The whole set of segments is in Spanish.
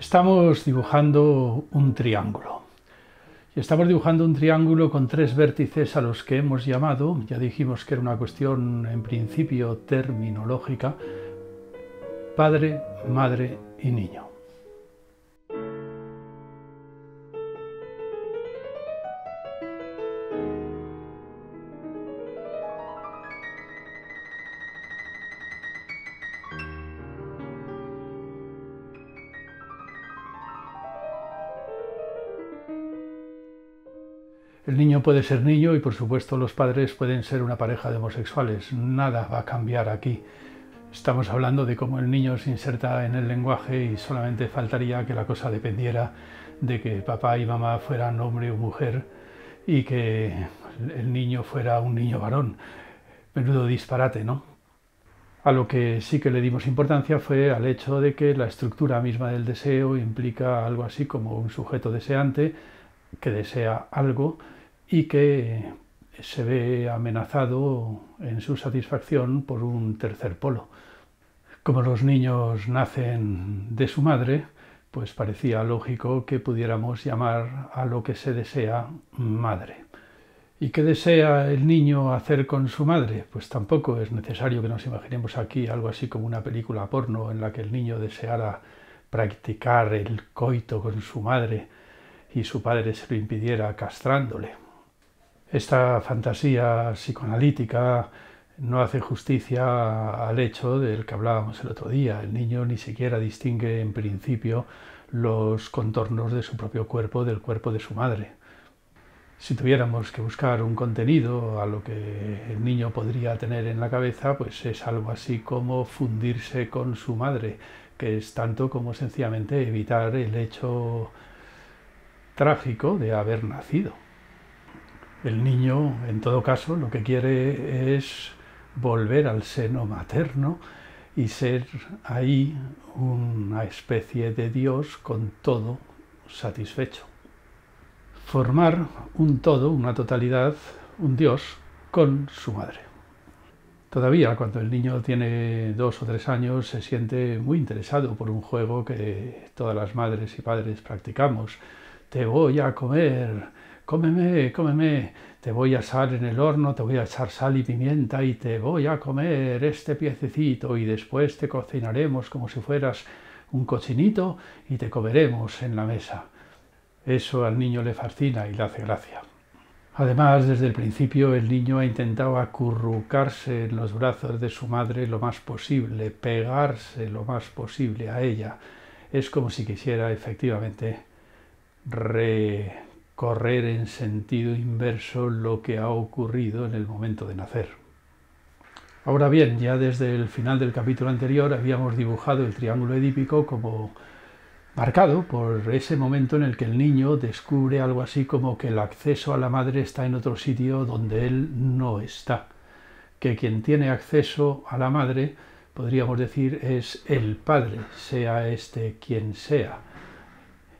Estamos dibujando un triángulo. Y estamos dibujando un triángulo con tres vértices a los que hemos llamado, ya dijimos que era una cuestión en principio terminológica, padre, madre y niño. puede ser niño y por supuesto los padres pueden ser una pareja de homosexuales. Nada va a cambiar aquí. Estamos hablando de cómo el niño se inserta en el lenguaje y solamente faltaría que la cosa dependiera de que papá y mamá fueran hombre o mujer y que el niño fuera un niño varón. Menudo disparate, ¿no? A lo que sí que le dimos importancia fue al hecho de que la estructura misma del deseo implica algo así como un sujeto deseante que desea algo y que se ve amenazado en su satisfacción por un tercer polo. Como los niños nacen de su madre, pues parecía lógico que pudiéramos llamar a lo que se desea madre. ¿Y qué desea el niño hacer con su madre? Pues tampoco es necesario que nos imaginemos aquí algo así como una película porno en la que el niño deseara practicar el coito con su madre y su padre se lo impidiera castrándole. Esta fantasía psicoanalítica no hace justicia al hecho del que hablábamos el otro día. El niño ni siquiera distingue en principio los contornos de su propio cuerpo del cuerpo de su madre. Si tuviéramos que buscar un contenido a lo que el niño podría tener en la cabeza, pues es algo así como fundirse con su madre, que es tanto como sencillamente evitar el hecho trágico de haber nacido. El niño, en todo caso, lo que quiere es volver al seno materno y ser ahí una especie de Dios con todo satisfecho. Formar un todo, una totalidad, un Dios con su madre. Todavía cuando el niño tiene dos o tres años se siente muy interesado por un juego que todas las madres y padres practicamos. Te voy a comer, cómeme, cómeme, te voy a asar en el horno, te voy a echar sal y pimienta y te voy a comer este piececito y después te cocinaremos como si fueras un cochinito y te comeremos en la mesa. Eso al niño le fascina y le hace gracia. Además, desde el principio el niño ha intentado acurrucarse en los brazos de su madre lo más posible, pegarse lo más posible a ella. Es como si quisiera efectivamente re correr en sentido inverso lo que ha ocurrido en el momento de nacer. Ahora bien, ya desde el final del capítulo anterior habíamos dibujado el triángulo edípico como marcado por ese momento en el que el niño descubre algo así como que el acceso a la madre está en otro sitio donde él no está, que quien tiene acceso a la madre podríamos decir es el padre, sea este quien sea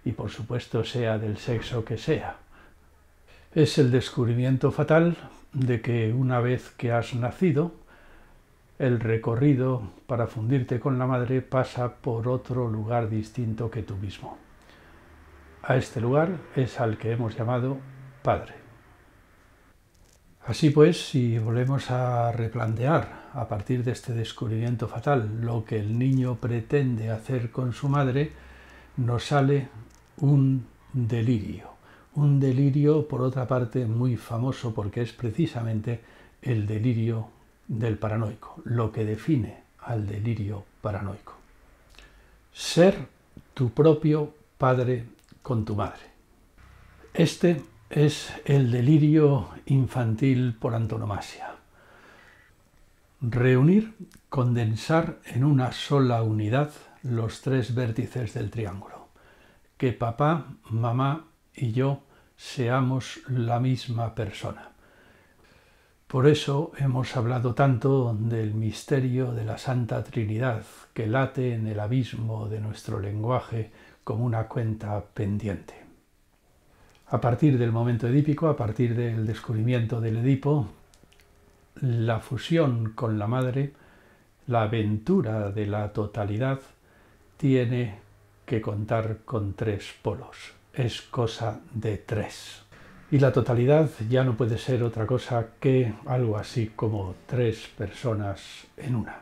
y por supuesto sea del sexo que sea. Es el descubrimiento fatal de que una vez que has nacido, el recorrido para fundirte con la madre pasa por otro lugar distinto que tú mismo. A este lugar es al que hemos llamado padre. Así pues, si volvemos a replantear a partir de este descubrimiento fatal lo que el niño pretende hacer con su madre, nos sale un delirio. Un delirio, por otra parte, muy famoso porque es precisamente el delirio del paranoico, lo que define al delirio paranoico. Ser tu propio padre con tu madre. Este es el delirio infantil por antonomasia. Reunir, condensar en una sola unidad los tres vértices del triángulo que papá, mamá y yo seamos la misma persona. Por eso hemos hablado tanto del misterio de la Santa Trinidad que late en el abismo de nuestro lenguaje como una cuenta pendiente. A partir del momento edípico, a partir del descubrimiento del Edipo, la fusión con la madre, la aventura de la totalidad, tiene que contar con tres polos, es cosa de tres. Y la totalidad ya no puede ser otra cosa que algo así como tres personas en una.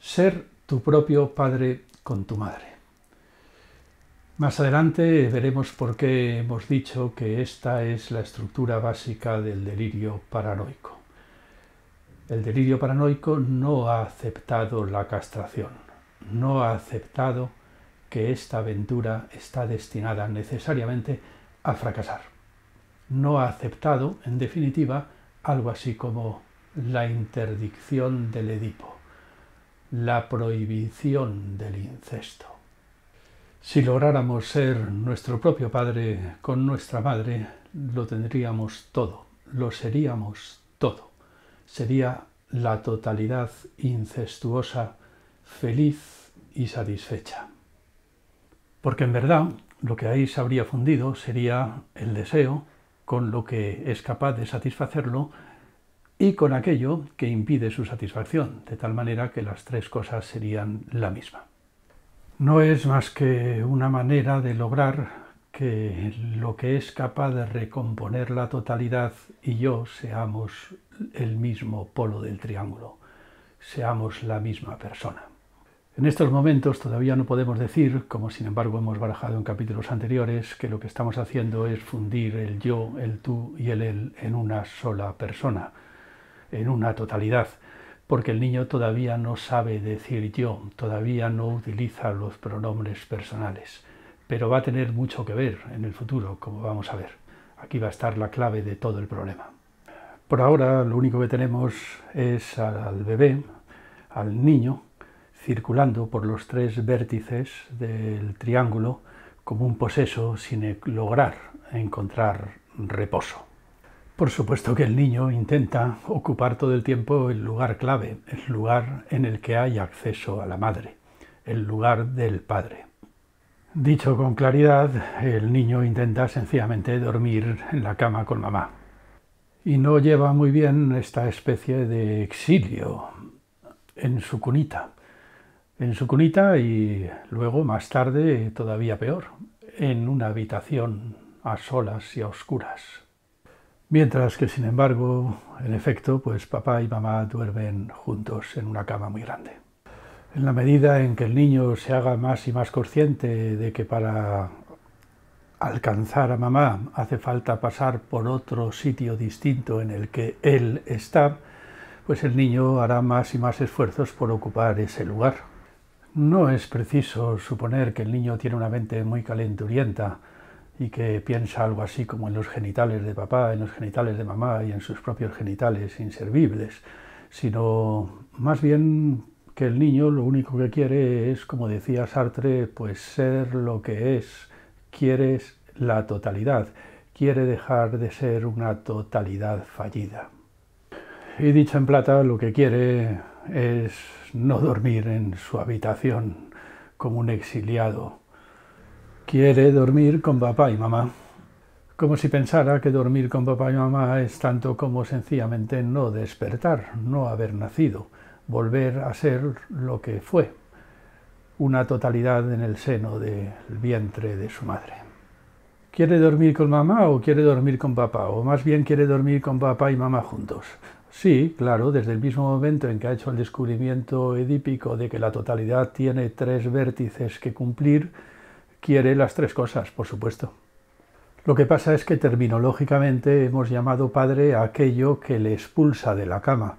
Ser tu propio padre con tu madre. Más adelante veremos por qué hemos dicho que esta es la estructura básica del delirio paranoico. El delirio paranoico no ha aceptado la castración, no ha aceptado esta aventura está destinada necesariamente a fracasar. No ha aceptado, en definitiva, algo así como la interdicción del Edipo, la prohibición del incesto. Si lográramos ser nuestro propio padre con nuestra madre, lo tendríamos todo, lo seríamos todo. Sería la totalidad incestuosa, feliz y satisfecha. Porque en verdad lo que ahí se habría fundido sería el deseo con lo que es capaz de satisfacerlo y con aquello que impide su satisfacción, de tal manera que las tres cosas serían la misma. No es más que una manera de lograr que lo que es capaz de recomponer la totalidad y yo seamos el mismo polo del triángulo, seamos la misma persona. En estos momentos todavía no podemos decir, como sin embargo hemos barajado en capítulos anteriores, que lo que estamos haciendo es fundir el yo, el tú y el él en una sola persona, en una totalidad, porque el niño todavía no sabe decir yo, todavía no utiliza los pronombres personales, pero va a tener mucho que ver en el futuro, como vamos a ver. Aquí va a estar la clave de todo el problema. Por ahora lo único que tenemos es al bebé, al niño, circulando por los tres vértices del triángulo como un poseso sin lograr encontrar reposo. Por supuesto que el niño intenta ocupar todo el tiempo el lugar clave, el lugar en el que hay acceso a la madre, el lugar del padre. Dicho con claridad, el niño intenta sencillamente dormir en la cama con mamá. Y no lleva muy bien esta especie de exilio en su cunita en su cunita y luego, más tarde, todavía peor, en una habitación a solas y a oscuras. Mientras que, sin embargo, en efecto, pues papá y mamá duermen juntos en una cama muy grande. En la medida en que el niño se haga más y más consciente de que para alcanzar a mamá hace falta pasar por otro sitio distinto en el que él está, pues el niño hará más y más esfuerzos por ocupar ese lugar. No es preciso suponer que el niño tiene una mente muy calenturienta y que piensa algo así como en los genitales de papá, en los genitales de mamá y en sus propios genitales inservibles, sino más bien que el niño lo único que quiere es, como decía Sartre, pues ser lo que es, quiere la totalidad, quiere dejar de ser una totalidad fallida. Y dicha en plata lo que quiere es no dormir en su habitación como un exiliado. Quiere dormir con papá y mamá, como si pensara que dormir con papá y mamá es tanto como sencillamente no despertar, no haber nacido, volver a ser lo que fue, una totalidad en el seno del vientre de su madre. ¿Quiere dormir con mamá o quiere dormir con papá? O más bien quiere dormir con papá y mamá juntos. Sí, claro, desde el mismo momento en que ha hecho el descubrimiento edípico de que la totalidad tiene tres vértices que cumplir, quiere las tres cosas, por supuesto. Lo que pasa es que terminológicamente hemos llamado padre a aquello que le expulsa de la cama.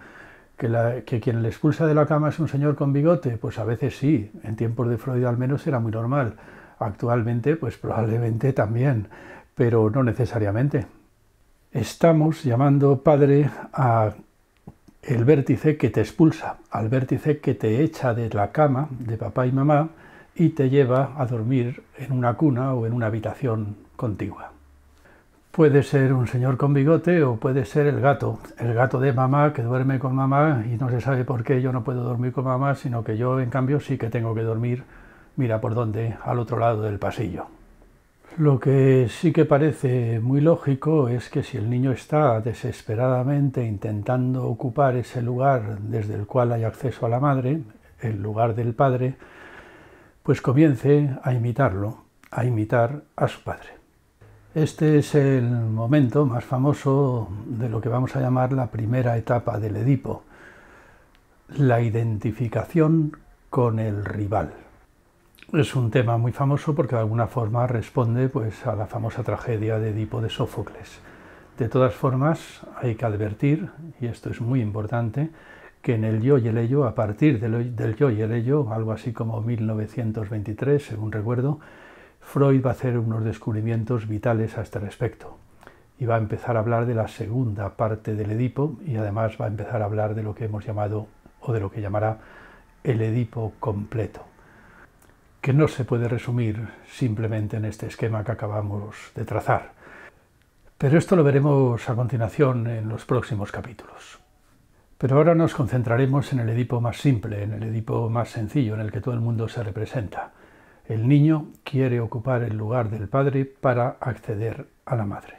Que, quien le expulsa de la cama es un señor con bigote, pues a veces sí, en tiempos de Freud al menos era muy normal. Actualmente, pues probablemente también, pero no necesariamente. Estamos llamando padre a el vértice que te expulsa, al vértice que te echa de la cama de papá y mamá y te lleva a dormir en una cuna o en una habitación contigua. Puede ser un señor con bigote o puede ser el gato, el gato de mamá que duerme con mamá y no se sabe por qué yo no puedo dormir con mamá, sino que yo en cambio sí que tengo que dormir, mira por dónde, al otro lado del pasillo. Lo que sí que parece muy lógico es que si el niño está desesperadamente intentando ocupar ese lugar desde el cual hay acceso a la madre, el lugar del padre, pues comience a imitarlo, a imitar a su padre. Este es el momento más famoso de lo que vamos a llamar la primera etapa del Edipo, la identificación con el rival es un tema muy famoso porque de alguna forma responde pues, a la famosa tragedia de Edipo de Sófocles. De todas formas, hay que advertir, y esto es muy importante, que en el yo y el ello, a partir del, del yo y el ello, algo así como 1923, según recuerdo, Freud va a hacer unos descubrimientos vitales a este respecto. Y va a empezar a hablar de la segunda parte del Edipo y además va a empezar a hablar de lo que hemos llamado o de lo que llamará el Edipo completo que no se puede resumir simplemente en este esquema que acabamos de trazar. Pero esto lo veremos a continuación en los próximos capítulos. Pero ahora nos concentraremos en el Edipo más simple, en el Edipo más sencillo, en el que todo el mundo se representa. El niño quiere ocupar el lugar del padre para acceder a la madre.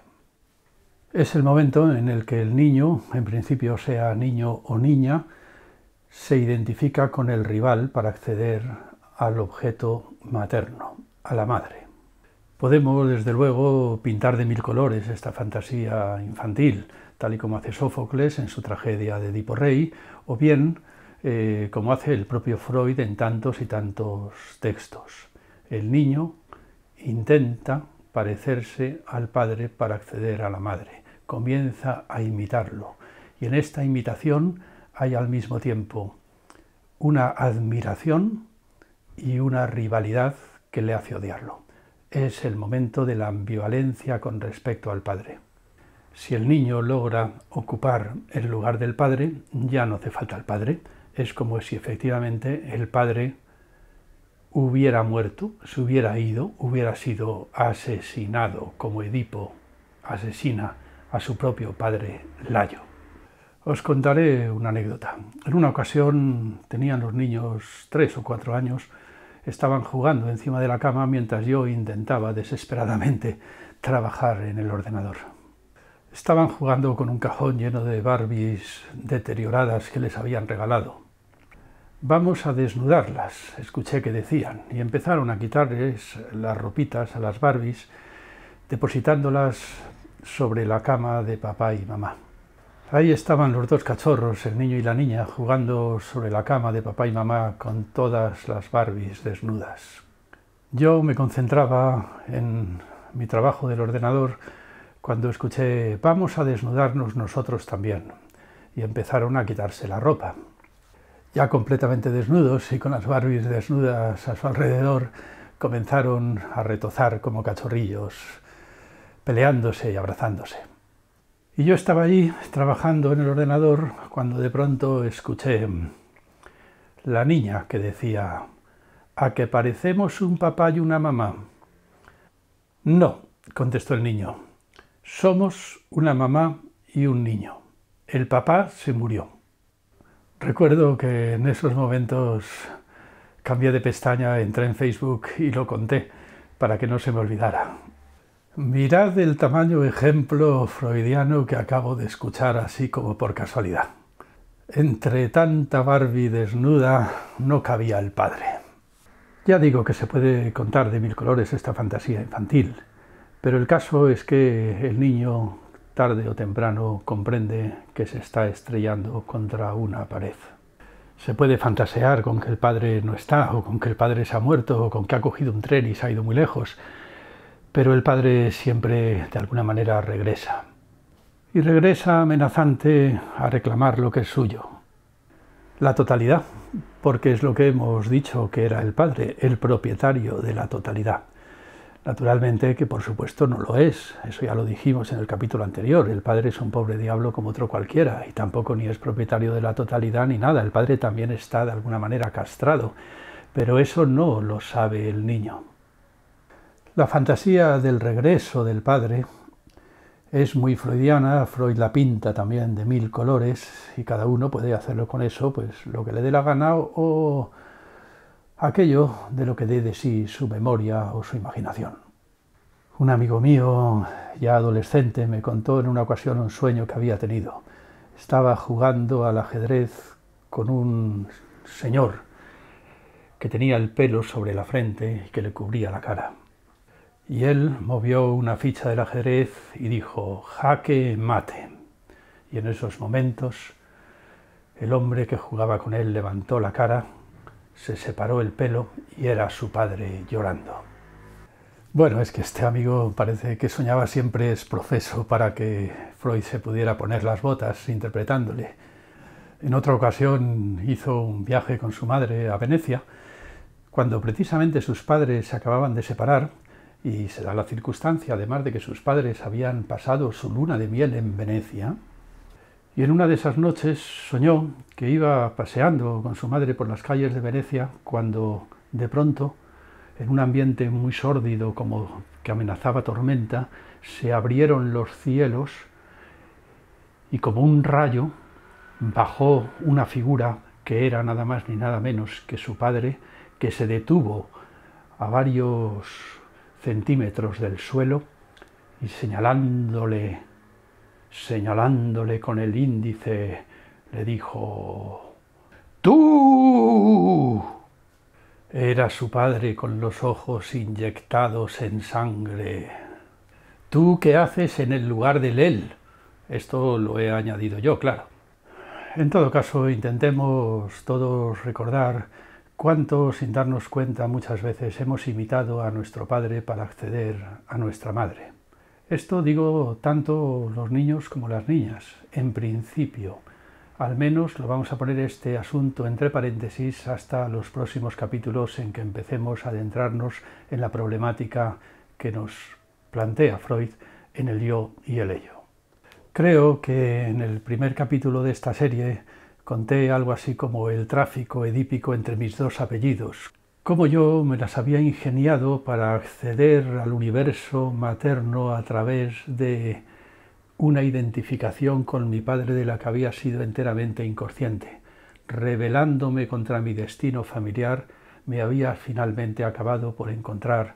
Es el momento en el que el niño, en principio sea niño o niña, se identifica con el rival para acceder al objeto materno, a la madre. Podemos, desde luego, pintar de mil colores esta fantasía infantil, tal y como hace Sófocles en su tragedia de Edipo Rey, o bien eh, como hace el propio Freud en tantos y tantos textos. El niño intenta parecerse al padre para acceder a la madre, comienza a imitarlo, y en esta imitación hay al mismo tiempo una admiración y una rivalidad que le hace odiarlo. Es el momento de la ambivalencia con respecto al padre. Si el niño logra ocupar el lugar del padre, ya no hace falta el padre. Es como si efectivamente el padre hubiera muerto, se hubiera ido, hubiera sido asesinado como Edipo asesina a su propio padre Layo. Os contaré una anécdota. En una ocasión tenían los niños tres o cuatro años estaban jugando encima de la cama mientras yo intentaba desesperadamente trabajar en el ordenador. Estaban jugando con un cajón lleno de Barbies deterioradas que les habían regalado. Vamos a desnudarlas, escuché que decían, y empezaron a quitarles las ropitas a las Barbies, depositándolas sobre la cama de papá y mamá. Ahí estaban los dos cachorros, el niño y la niña, jugando sobre la cama de papá y mamá con todas las Barbies desnudas. Yo me concentraba en mi trabajo del ordenador cuando escuché vamos a desnudarnos nosotros también. Y empezaron a quitarse la ropa. Ya completamente desnudos y con las Barbies desnudas a su alrededor, comenzaron a retozar como cachorrillos, peleándose y abrazándose. Y yo estaba allí trabajando en el ordenador cuando de pronto escuché la niña que decía, a que parecemos un papá y una mamá. No, contestó el niño, somos una mamá y un niño. El papá se murió. Recuerdo que en esos momentos cambié de pestaña, entré en Facebook y lo conté para que no se me olvidara. Mirad el tamaño ejemplo freudiano que acabo de escuchar así como por casualidad. Entre tanta Barbie desnuda no cabía el padre. Ya digo que se puede contar de mil colores esta fantasía infantil, pero el caso es que el niño tarde o temprano comprende que se está estrellando contra una pared. Se puede fantasear con que el padre no está, o con que el padre se ha muerto, o con que ha cogido un tren y se ha ido muy lejos, pero el padre siempre de alguna manera regresa. Y regresa amenazante a reclamar lo que es suyo. La totalidad, porque es lo que hemos dicho que era el padre, el propietario de la totalidad. Naturalmente que por supuesto no lo es, eso ya lo dijimos en el capítulo anterior, el padre es un pobre diablo como otro cualquiera y tampoco ni es propietario de la totalidad ni nada, el padre también está de alguna manera castrado, pero eso no lo sabe el niño. La fantasía del regreso del padre es muy freudiana, Freud la pinta también de mil colores y cada uno puede hacerlo con eso, pues lo que le dé la gana o aquello de lo que dé de sí su memoria o su imaginación. Un amigo mío, ya adolescente, me contó en una ocasión un sueño que había tenido. Estaba jugando al ajedrez con un señor que tenía el pelo sobre la frente y que le cubría la cara. Y él movió una ficha del ajedrez y dijo, jaque mate. Y en esos momentos el hombre que jugaba con él levantó la cara, se separó el pelo y era su padre llorando. Bueno, es que este amigo parece que soñaba siempre es proceso para que Freud se pudiera poner las botas interpretándole. En otra ocasión hizo un viaje con su madre a Venecia. Cuando precisamente sus padres se acababan de separar, y se da la circunstancia, además de que sus padres habían pasado su luna de miel en Venecia, y en una de esas noches soñó que iba paseando con su madre por las calles de Venecia cuando de pronto, en un ambiente muy sórdido como que amenazaba tormenta, se abrieron los cielos y como un rayo bajó una figura que era nada más ni nada menos que su padre, que se detuvo a varios centímetros del suelo y señalándole, señalándole con el índice, le dijo, ¡Tú! Era su padre con los ojos inyectados en sangre. ¿Tú qué haces en el lugar del él? Esto lo he añadido yo, claro. En todo caso, intentemos todos recordar Cuánto, sin darnos cuenta, muchas veces hemos imitado a nuestro padre para acceder a nuestra madre. Esto digo tanto los niños como las niñas, en principio. Al menos lo vamos a poner este asunto entre paréntesis hasta los próximos capítulos en que empecemos a adentrarnos en la problemática que nos plantea Freud en el yo y el ello. Creo que en el primer capítulo de esta serie Conté algo así como el tráfico edípico entre mis dos apellidos, cómo yo me las había ingeniado para acceder al universo materno a través de una identificación con mi padre de la que había sido enteramente inconsciente. Rebelándome contra mi destino familiar, me había finalmente acabado por encontrar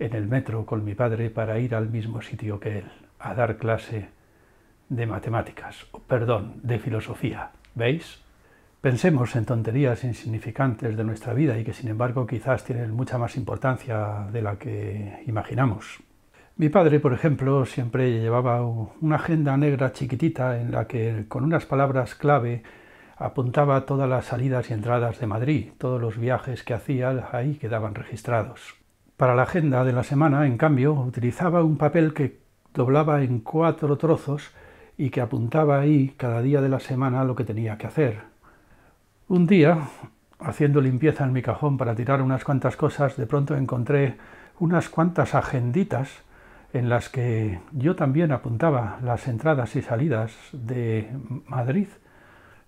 en el metro con mi padre para ir al mismo sitio que él, a dar clase de matemáticas, perdón, de filosofía. ¿Veis? Pensemos en tonterías insignificantes de nuestra vida y que sin embargo quizás tienen mucha más importancia de la que imaginamos. Mi padre, por ejemplo, siempre llevaba una agenda negra chiquitita en la que con unas palabras clave apuntaba todas las salidas y entradas de Madrid, todos los viajes que hacía ahí quedaban registrados. Para la agenda de la semana, en cambio, utilizaba un papel que doblaba en cuatro trozos y que apuntaba ahí cada día de la semana lo que tenía que hacer. Un día, haciendo limpieza en mi cajón para tirar unas cuantas cosas, de pronto encontré unas cuantas agenditas en las que yo también apuntaba las entradas y salidas de Madrid,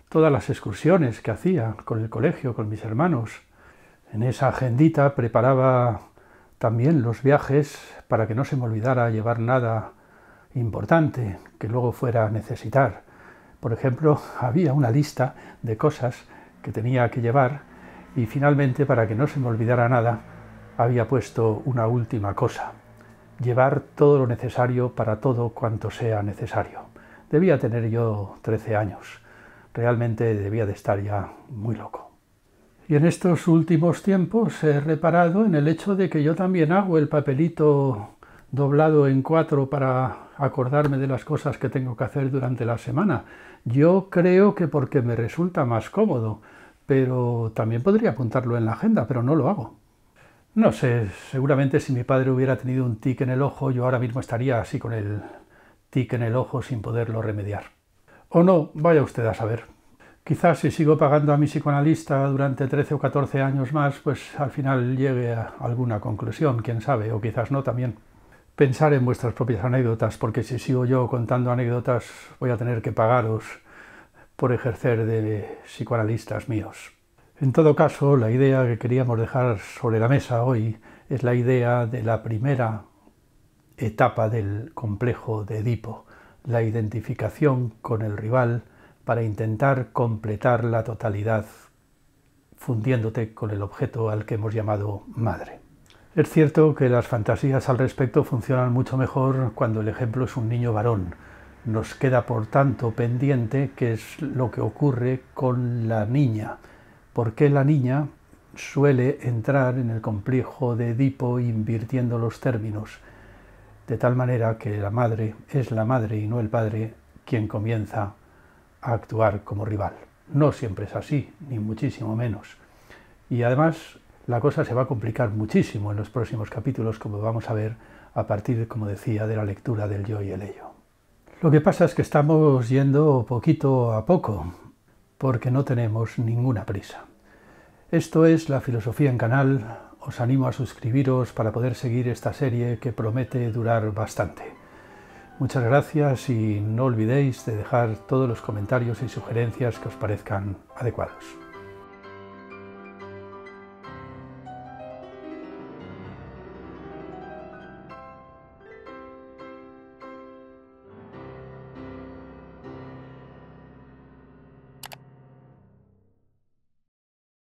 todas las excursiones que hacía con el colegio, con mis hermanos. En esa agendita preparaba también los viajes para que no se me olvidara llevar nada importante que luego fuera a necesitar. Por ejemplo, había una lista de cosas que tenía que llevar y finalmente, para que no se me olvidara nada, había puesto una última cosa. Llevar todo lo necesario para todo cuanto sea necesario. Debía tener yo 13 años. Realmente debía de estar ya muy loco. Y en estos últimos tiempos he reparado en el hecho de que yo también hago el papelito doblado en cuatro para acordarme de las cosas que tengo que hacer durante la semana. Yo creo que porque me resulta más cómodo, pero también podría apuntarlo en la agenda, pero no lo hago. No sé, seguramente si mi padre hubiera tenido un tic en el ojo, yo ahora mismo estaría así con el tic en el ojo sin poderlo remediar. O no, vaya usted a saber. Quizás si sigo pagando a mi psicoanalista durante 13 o 14 años más, pues al final llegue a alguna conclusión, quién sabe, o quizás no también pensar en vuestras propias anécdotas, porque si sigo yo contando anécdotas voy a tener que pagaros por ejercer de psicoanalistas míos. En todo caso, la idea que queríamos dejar sobre la mesa hoy es la idea de la primera etapa del complejo de Edipo, la identificación con el rival para intentar completar la totalidad fundiéndote con el objeto al que hemos llamado madre. Es cierto que las fantasías al respecto funcionan mucho mejor cuando el ejemplo es un niño varón. Nos queda por tanto pendiente qué es lo que ocurre con la niña. ¿Por qué la niña suele entrar en el complejo de Edipo invirtiendo los términos? De tal manera que la madre es la madre y no el padre quien comienza a actuar como rival. No siempre es así, ni muchísimo menos. Y además la cosa se va a complicar muchísimo en los próximos capítulos, como vamos a ver a partir, como decía, de la lectura del yo y el ello. Lo que pasa es que estamos yendo poquito a poco, porque no tenemos ninguna prisa. Esto es La Filosofía en Canal. Os animo a suscribiros para poder seguir esta serie que promete durar bastante. Muchas gracias y no olvidéis de dejar todos los comentarios y sugerencias que os parezcan adecuados.